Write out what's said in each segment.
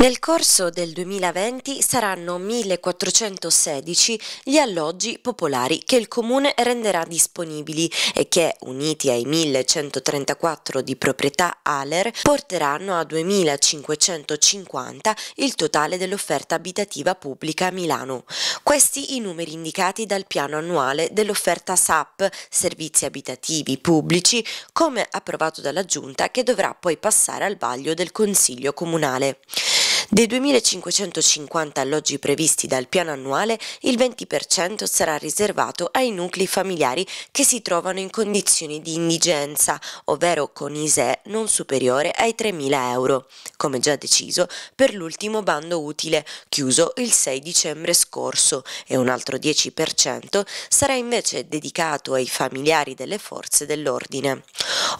Nel corso del 2020 saranno 1416 gli alloggi popolari che il Comune renderà disponibili e che, uniti ai 1134 di proprietà ALER, porteranno a 2550 il totale dell'offerta abitativa pubblica a Milano. Questi i numeri indicati dal piano annuale dell'offerta SAP, servizi abitativi pubblici, come approvato dalla Giunta che dovrà poi passare al vaglio del Consiglio Comunale. Dei 2.550 alloggi previsti dal piano annuale, il 20% sarà riservato ai nuclei familiari che si trovano in condizioni di indigenza, ovvero con ISE non superiore ai 3.000 euro, come già deciso per l'ultimo bando utile, chiuso il 6 dicembre scorso, e un altro 10% sarà invece dedicato ai familiari delle forze dell'ordine.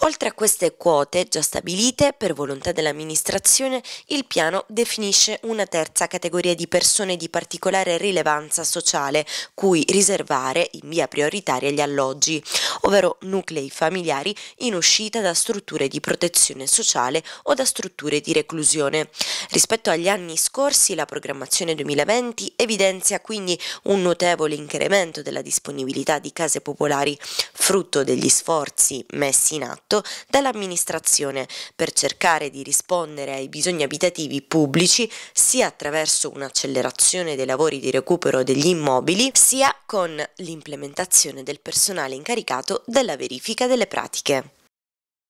Oltre a queste quote già stabilite, per volontà dell'amministrazione, il piano definisce una terza categoria di persone di particolare rilevanza sociale, cui riservare in via prioritaria gli alloggi ovvero nuclei familiari in uscita da strutture di protezione sociale o da strutture di reclusione. Rispetto agli anni scorsi la programmazione 2020 evidenzia quindi un notevole incremento della disponibilità di case popolari, frutto degli sforzi messi in atto dall'amministrazione per cercare di rispondere ai bisogni abitativi pubblici sia attraverso un'accelerazione dei lavori di recupero degli immobili sia con l'implementazione del personale incaricato della verifica delle pratiche.